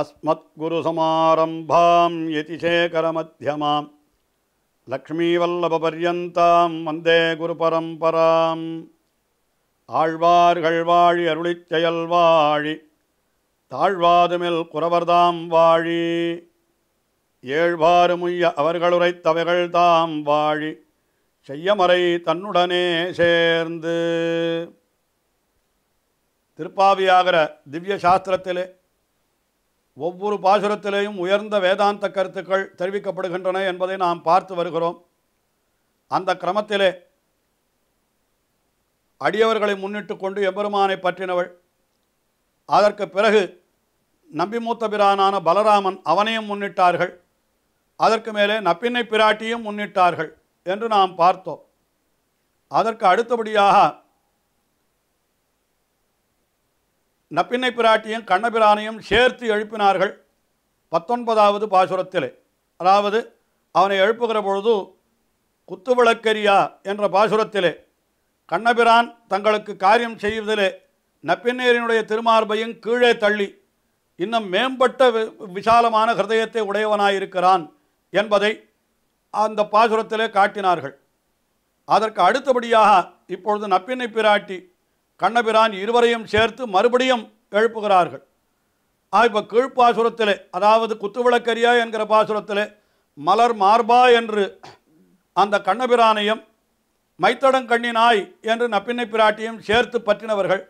अस्मत्गुरुसमारम्भां यतिशेखरमध्यमां லக்ஷ்மீவல்லபபர்யந்தாம் வந்தே குரு பரம்பராம் ஆழ்வார்கள் வாழி அருளிச் செயல் வாழி தாழ்வாதுமில் குறவர்தாம் வாழி ஏழ்வாறு முய்ய அவர்களுரைத்தவைகள் தாம் வாழி செய்யமறை தன்னுடனே சேர்ந்து திருப்பாவியாகிற திவ்ய சாஸ்திரத்திலே ஒவ்வொரு பாசுரத்திலேயும் உயர்ந்த வேதாந்த கருத்துக்கள் தெரிவிக்கப்படுகின்றன என்பதை நாம் பார்த்து வருகிறோம் அந்த கிரமத்திலே அடியவர்களை முன்னிட்டு கொண்டு எம்பெருமானை பற்றினவள் அதற்கு பிறகு நம்பி மூத்த பிரானான பலராமன் அவனையும் முன்னிட்டார்கள் அதற்கு மேலே நப்பின்னை பிராட்டியும் முன்னிட்டார்கள் என்று நாம் பார்த்தோம் அதற்கு அடுத்தபடியாக நப்பிண்ணை பிராட்டியும் கண்ணபிரானையும் சேர்த்து எழுப்பினார்கள் பத்தொன்பதாவது பாசுரத்திலே அதாவது அவனை எழுப்புகிற பொழுது குத்துவிளக்கரியா என்ற பாசுரத்திலே கண்ணபிரான் தங்களுக்கு காரியம் செய்வதிலே நப்பின்னேரினுடைய திருமார்பையும் கீழே தள்ளி இன்னும் மேம்பட்ட விசாலமான ஹிருதயத்தை உடையவனாயிருக்கிறான் என்பதை அந்த பாசுரத்திலே காட்டினார்கள் அதற்கு அடுத்தபடியாக இப்பொழுது நப்பிண்ணை பிராட்டி கண்ணபிரான் இருவரையும் சேர்த்து மறுபடியும் எழுப்புகிறார்கள் ஆ இப்போ கீழ்ப்பாசுரத்தில் அதாவது குத்துவிளக்கரியா என்கிற பாசுரத்தில் மலர் மார்பா என்று அந்த கண்ணபிரானையும் மைத்தடங்கண்ணினாய் என்று நப்பிண்ணை பிராட்டியும் சேர்த்து பற்றினவர்கள்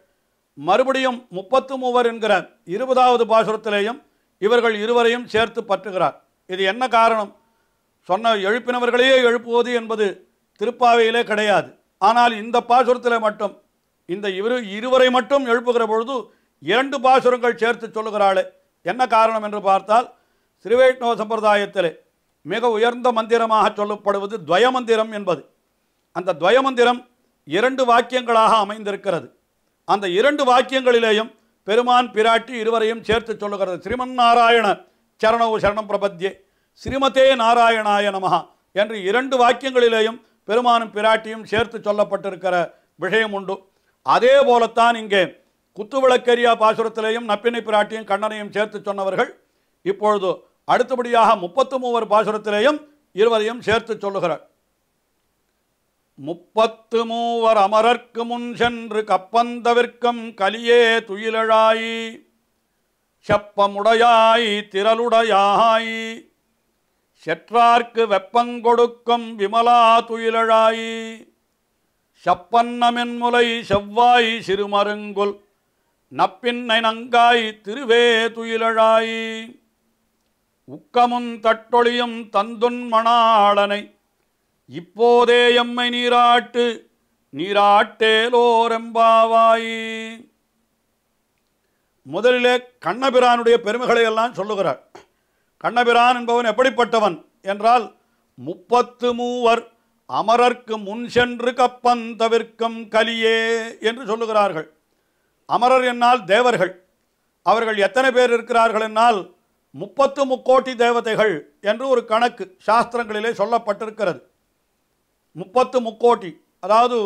மறுபடியும் முப்பத்து மூவர் என்கிற இருபதாவது பாசுரத்திலேயும் இவர்கள் இருவரையும் சேர்த்து பற்றுகிறார் இது என்ன காரணம் சொன்ன எழுப்பினவர்களையே எழுப்புவது என்பது திருப்பாவையிலே கிடையாது ஆனால் இந்த பாசுரத்தில் மட்டும் இந்த இவரு இருவரை மட்டும் எழுப்புகிற பொழுது இரண்டு பாசுரங்கள் சேர்த்து சொல்லுகிறாளே என்ன காரணம் என்று பார்த்தால் ஸ்ரீவைஷ்ணவ சம்பிரதாயத்தில் மிக உயர்ந்த மந்திரமாக சொல்லப்படுவது துவயமந்திரம் என்பது அந்த துவயமந்திரம் இரண்டு வாக்கியங்களாக அமைந்திருக்கிறது அந்த இரண்டு வாக்கியங்களிலேயும் பெருமான் பிராட்டி இருவரையும் சேர்த்து சொல்லுகிறது ஸ்ரீமன் நாராயண சரணவு சரணம் பிரபத்யே ஸ்ரீமதே நாராயணாய நமகா என்று இரண்டு வாக்கியங்களிலேயும் பெருமானும் பிராட்டியும் சேர்த்து சொல்லப்பட்டிருக்கிற விஷயம் உண்டு அதே போலத்தான் இங்கே குத்துவிளக்கரியா பாசுரத்திலையும் நப்பினை பிராட்டியும் கண்ணனையும் சேர்த்து சொன்னவர்கள் இப்பொழுது அடுத்தபடியாக முப்பத்து மூவர் பாசுரத்திலேயும் இருவரையும் சேர்த்து சொல்லுகிறார் முப்பத்து மூவர் அமரர்க்கு முன் சென்று கப்பந்தவிற்கும் கலியே துயிலழாயி செப்பமுடையாய் திரளுடையாய் செற்றார்க்கு வெப்பங்கொடுக்கும் விமலா துயிலழாயி செப்பன்னமென்முலை செவ்வாய் சிறுமருங்குல் நப்பின்னை நங்காய் திருவே துயிலழாய் உக்கமும் தட்டொழியும் தந்துன் மணாளனை இப்போதே எம்மை நீராட்டு நீராட்டேலோரெம்பாவாய் முதலிலே கண்ணபிரானுடைய பெருமைகளை எல்லாம் சொல்லுகிறார் கண்ணபிரான் என்பவன் எப்படிப்பட்டவன் என்றால் முப்பத்து மூவர் அமரர்க்கு முன் சென்று கப்பன் தவிர்க்கும் கலியே என்று சொல்லுகிறார்கள் அமரர் என்னால் தேவர்கள் அவர்கள் எத்தனை பேர் இருக்கிறார்கள் என்னால் முப்பத்து முக்கோட்டி தேவதைகள் என்று ஒரு கணக்கு சாஸ்திரங்களிலே சொல்லப்பட்டிருக்கிறது முப்பத்து முக்கோட்டி அதாவது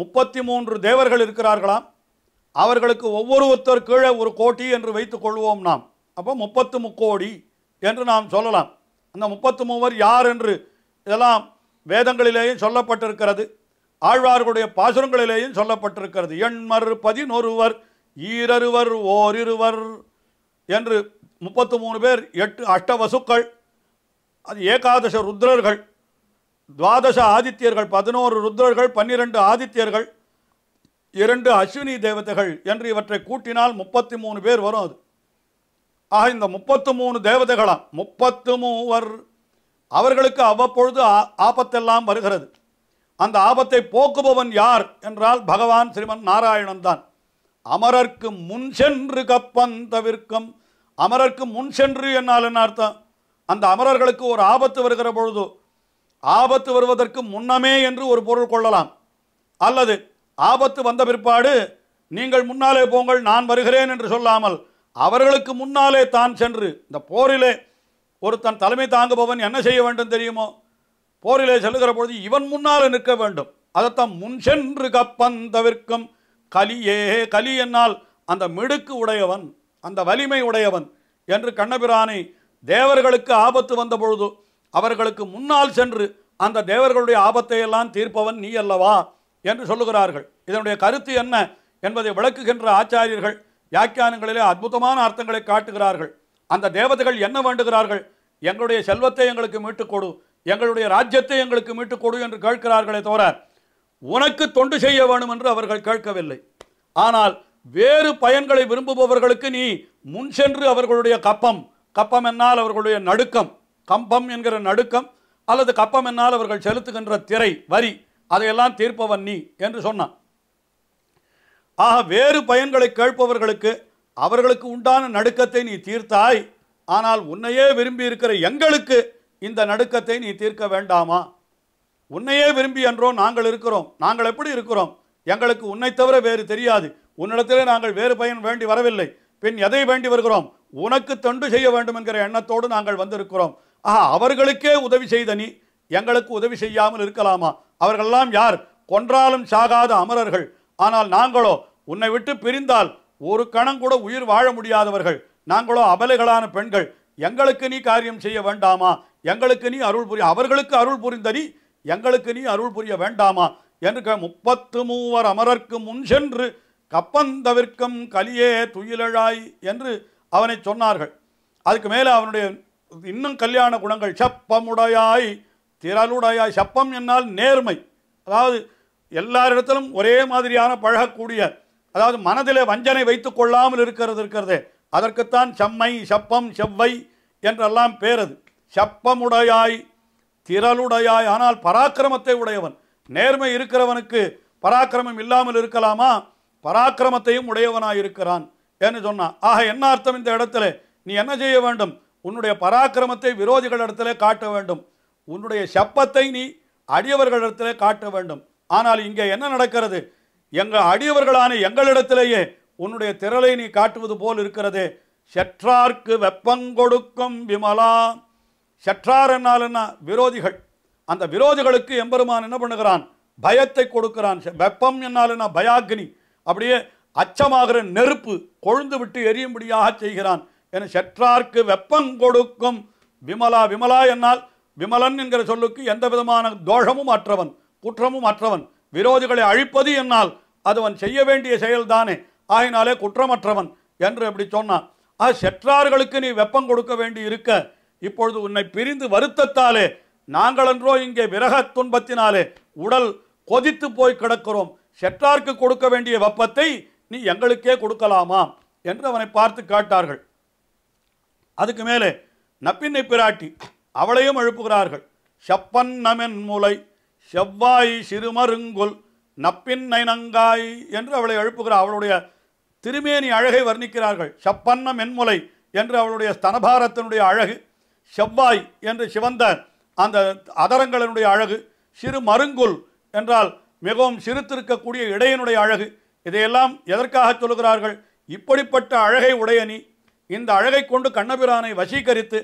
முப்பத்தி மூன்று தேவர்கள் இருக்கிறார்களாம் அவர்களுக்கு ஒவ்வொருத்தர் கீழே ஒரு கோட்டி என்று வைத்துக் கொள்வோம் நாம் அப்போ முப்பத்து முக்கோடி என்று நாம் சொல்லலாம் அந்த முப்பத்து மூவர் யார் என்று இதெல்லாம் வேதங்களிலேயும் சொல்லப்பட்டிருக்கிறது ஆழ்வார்களுடைய பாசுரங்களிலேயும் சொல்லப்பட்டிருக்கிறது எண்மர் பதினொருவர் ஈரருவர் ஓரிருவர் என்று முப்பத்து மூணு பேர் எட்டு அஷ்டவசுக்கள் அது ஏகாதச ருத்ரர்கள் துவாதச ஆதித்யர்கள் பதினோரு ருத்ரர்கள் பன்னிரெண்டு ஆதித்யர்கள் இரண்டு அஸ்வினி தேவதைகள் என்று இவற்றை கூட்டினால் முப்பத்தி மூணு பேர் வரும் அது ஆக இந்த முப்பத்து மூணு தேவதைகளாம் முப்பத்து மூவர் அவர்களுக்கு அவ்வப்பொழுது ஆபத்தெல்லாம் வருகிறது அந்த ஆபத்தை போக்குபவன் யார் என்றால் பகவான் ஸ்ரீமன் நாராயணன் தான் அமரர்க்கு முன் சென்று கப்பன் தவிர்க்கும் அமரர்க்கு முன் சென்று என்னால் என்ன அர்த்தம் அந்த அமரர்களுக்கு ஒரு ஆபத்து வருகிற பொழுது ஆபத்து வருவதற்கு முன்னமே என்று ஒரு பொருள் கொள்ளலாம் அல்லது ஆபத்து வந்த பிற்பாடு நீங்கள் முன்னாலே போங்கள் நான் வருகிறேன் என்று சொல்லாமல் அவர்களுக்கு முன்னாலே தான் சென்று இந்த போரிலே ஒருத்தன் தலைமை தாங்குபவன் என்ன செய்ய வேண்டும் தெரியுமோ போரிலே செல்லுகிற பொழுது இவன் முன்னால் நிற்க வேண்டும் அதைத்தான் முன் சென்று கப்பன் தவிர்க்கும் கலியே கலி என்னால் அந்த மிடுக்கு உடையவன் அந்த வலிமை உடையவன் என்று கண்ணபிரானை தேவர்களுக்கு ஆபத்து வந்த பொழுது அவர்களுக்கு முன்னால் சென்று அந்த தேவர்களுடைய ஆபத்தை எல்லாம் தீர்ப்பவன் நீ அல்லவா என்று சொல்லுகிறார்கள் இதனுடைய கருத்து என்ன என்பதை விளக்குகின்ற ஆச்சாரியர்கள் வியாக்கியானங்களிலே அற்புதமான அர்த்தங்களை காட்டுகிறார்கள் அந்த தேவதைகள் என்ன வேண்டுகிறார்கள் எங்களுடைய செல்வத்தை எங்களுக்கு மீட்டுக் கொடு எங்களுடைய ராஜ்யத்தை எங்களுக்கு மீட்டுக் கொடு என்று கேட்கிறார்களே தவிர உனக்கு தொண்டு செய்ய வேண்டும் என்று அவர்கள் கேட்கவில்லை ஆனால் வேறு பயன்களை விரும்புபவர்களுக்கு நீ முன் சென்று அவர்களுடைய கப்பம் கப்பம் என்னால் அவர்களுடைய நடுக்கம் கம்பம் என்கிற நடுக்கம் அல்லது கப்பம் என்னால் அவர்கள் செலுத்துகின்ற திரை வரி அதையெல்லாம் தீர்ப்பவன் நீ என்று சொன்னான் ஆக வேறு பயன்களை கேட்பவர்களுக்கு அவர்களுக்கு உண்டான நடுக்கத்தை நீ தீர்த்தாய் ஆனால் உன்னையே விரும்பி இருக்கிற எங்களுக்கு இந்த நடுக்கத்தை நீ தீர்க்க வேண்டாமா உன்னையே விரும்பி என்றோம் நாங்கள் இருக்கிறோம் நாங்கள் எப்படி இருக்கிறோம் எங்களுக்கு உன்னை தவிர வேறு தெரியாது உன்னிடத்திலே நாங்கள் வேறு பயன் வேண்டி வரவில்லை பின் எதை வேண்டி வருகிறோம் உனக்கு தொண்டு செய்ய வேண்டும் என்கிற எண்ணத்தோடு நாங்கள் வந்திருக்கிறோம் ஆஹா அவர்களுக்கே உதவி செய்த நீ எங்களுக்கு உதவி செய்யாமல் இருக்கலாமா அவர்களெல்லாம் யார் கொன்றாலும் சாகாத அமரர்கள் ஆனால் நாங்களோ உன்னை விட்டு பிரிந்தால் ஒரு கணம் கூட உயிர் வாழ முடியாதவர்கள் நாங்களோ அபலைகளான பெண்கள் எங்களுக்கு நீ காரியம் செய்ய வேண்டாமா எங்களுக்கு நீ அருள் புரிய அவர்களுக்கு அருள் புரிந்த நீ எங்களுக்கு நீ அருள் புரிய வேண்டாமா என்று முப்பத்து மூவர் அமரர்க்கு முன் சென்று கப்பந்தவிற்கும் கலியே துயிலழாய் என்று அவனை சொன்னார்கள் அதுக்கு மேலே அவனுடைய இன்னும் கல்யாண குணங்கள் செப்பமுடையாய் திரளுடையாய் செப்பம் என்னால் நேர்மை அதாவது எல்லாரிடத்திலும் ஒரே மாதிரியான பழகக்கூடிய அதாவது மனதிலே வஞ்சனை வைத்துக் கொள்ளாமல் இருக்கிறது இருக்கிறது அதற்குத்தான் செம்மை செப்பம் செவ்வை என்றெல்லாம் பேரது செப்பமுடையாய் திரளுடையாய் ஆனால் பராக்கிரமத்தை உடையவன் நேர்மை இருக்கிறவனுக்கு பராக்கிரமம் இல்லாமல் இருக்கலாமா பராக்கிரமத்தையும் உடையவனாய் இருக்கிறான் என்று சொன்னான் ஆக என்ன அர்த்தம் இந்த இடத்துல நீ என்ன செய்ய வேண்டும் உன்னுடைய பராக்கிரமத்தை இடத்துல காட்ட வேண்டும் உன்னுடைய செப்பத்தை நீ அடியவர்களிடத்திலே காட்ட வேண்டும் ஆனால் இங்கே என்ன நடக்கிறது எங்கள் அடியவர்களான எங்களிடத்திலேயே உன்னுடைய திரளை நீ காட்டுவது போல் இருக்கிறது செற்றார்க்கு வெப்பங்கொடுக்கும் விமலா செற்றார் என்னால் என்ன விரோதிகள் அந்த விரோதிகளுக்கு எம்பெருமான் என்ன பண்ணுகிறான் பயத்தை கொடுக்கிறான் வெப்பம் என்னால் என்ன பயாக்னி அப்படியே அச்சமாகிற நெருப்பு கொழுந்து விட்டு எரியும்படியாக செய்கிறான் என செற்றார்க்கு வெப்பம் கொடுக்கும் விமலா விமலா என்னால் விமலன் என்கிற சொல்லுக்கு எந்த விதமான தோஷமும் அற்றவன் குற்றமும் அற்றவன் விரோதிகளை அழிப்பது என்னால் அது அவன் செய்ய வேண்டிய செயல்தானே ஆயினாலே குற்றமற்றவன் என்று அப்படி சொன்னான் ஆ செற்றார்களுக்கு நீ வெப்பம் கொடுக்க வேண்டி இருக்க இப்பொழுது உன்னை பிரிந்து வருத்தத்தாலே நாங்களன்றோ இங்கே விரக துன்பத்தினாலே உடல் கொதித்து போய் கிடக்கிறோம் செற்றார்க்கு கொடுக்க வேண்டிய வெப்பத்தை நீ எங்களுக்கே கொடுக்கலாமா என்று அவனை பார்த்து காட்டார்கள் அதுக்கு மேலே நப்பின்னை பிராட்டி அவளையும் எழுப்புகிறார்கள் செப்பன் நமென் மூலை செவ்வாய் சிறுமருங்கொல் நப்பின் நங்காய் என்று அவளை எழுப்புகிறார் அவளுடைய திருமேனி அழகை வர்ணிக்கிறார்கள் செப்பன்ன மென்முலை என்று அவளுடைய ஸ்தனபாரத்தினுடைய அழகு செவ்வாய் என்று சிவந்த அந்த அதரங்களினுடைய அழகு சிறு மருங்குல் என்றால் மிகவும் சிறுத்திருக்கக்கூடிய இடையனுடைய அழகு இதையெல்லாம் எதற்காக சொல்கிறார்கள் இப்படிப்பட்ட அழகை உடைய நீ இந்த அழகை கொண்டு கண்ணபிரானை வசீகரித்து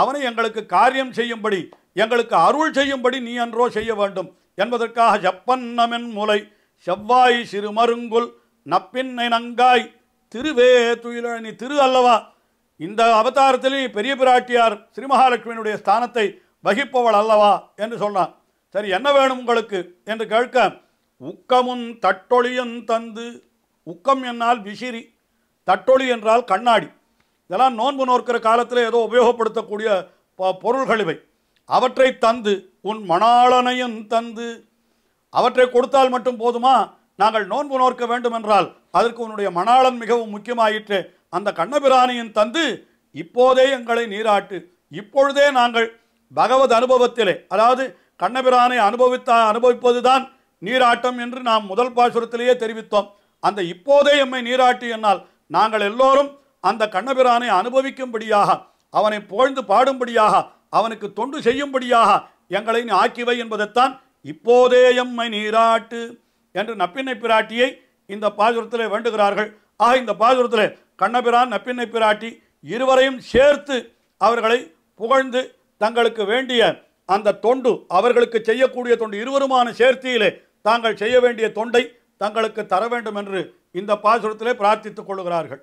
அவனை எங்களுக்கு காரியம் செய்யும்படி எங்களுக்கு அருள் செய்யும்படி நீ அன்றோ செய்ய வேண்டும் என்பதற்காக ஜப்பன்னமென் முலை செவ்வாய் சிறுமருங்குல் நப்பின்னை நங்காய் திருவே துயிலி திரு அல்லவா இந்த அவதாரத்திலே பெரிய பிராட்டியார் ஸ்ரீ மகாலட்சுமியினுடைய ஸ்தானத்தை வகிப்பவள் அல்லவா என்று சொன்னான் சரி என்ன வேணும் உங்களுக்கு என்று கேட்க உக்கமும் தட்டொழியும் தந்து உக்கம் என்னால் விசிறி தட்டொளி என்றால் கண்ணாடி இதெல்லாம் நோன்பு நோக்கிற காலத்தில் ஏதோ உபயோகப்படுத்தக்கூடிய பொருள்கள் இவை அவற்றை தந்து உன் மணாளனையும் தந்து அவற்றை கொடுத்தால் மட்டும் போதுமா நாங்கள் நோன்பு நோக்க வேண்டும் என்றால் அதற்கு உன்னுடைய மணாளன் மிகவும் முக்கியமாயிற்று அந்த கண்ணபிரானியின் தந்து இப்போதே எங்களை நீராட்டு இப்பொழுதே நாங்கள் பகவத் அனுபவத்திலே அதாவது கண்ணபிரானை அனுபவித்தா அனுபவிப்பது தான் நீராட்டம் என்று நாம் முதல் பாசுரத்திலேயே தெரிவித்தோம் அந்த இப்போதே எம்மை நீராட்டு என்னால் நாங்கள் எல்லோரும் அந்த கண்ணபிரானை அனுபவிக்கும்படியாக அவனை புகழ்ந்து பாடும்படியாக அவனுக்கு தொண்டு செய்யும்படியாக எங்களை நீ ஆக்கிவை என்பதைத்தான் இப்போதே எம்மை நீராட்டு என்று நப்பிண்ணை பிராட்டியை இந்த பாசுரத்திலே வேண்டுகிறார்கள் ஆக இந்த பாசுரத்திலே கண்ணபிரான் நப்பிண்ணை பிராட்டி இருவரையும் சேர்த்து அவர்களை புகழ்ந்து தங்களுக்கு வேண்டிய அந்த தொண்டு அவர்களுக்கு செய்யக்கூடிய தொண்டு இருவருமான சேர்த்தியிலே தாங்கள் செய்ய வேண்டிய தொண்டை தங்களுக்கு தர வேண்டும் என்று இந்த பாசுரத்திலே பிரார்த்தித்துக் கொள்கிறார்கள்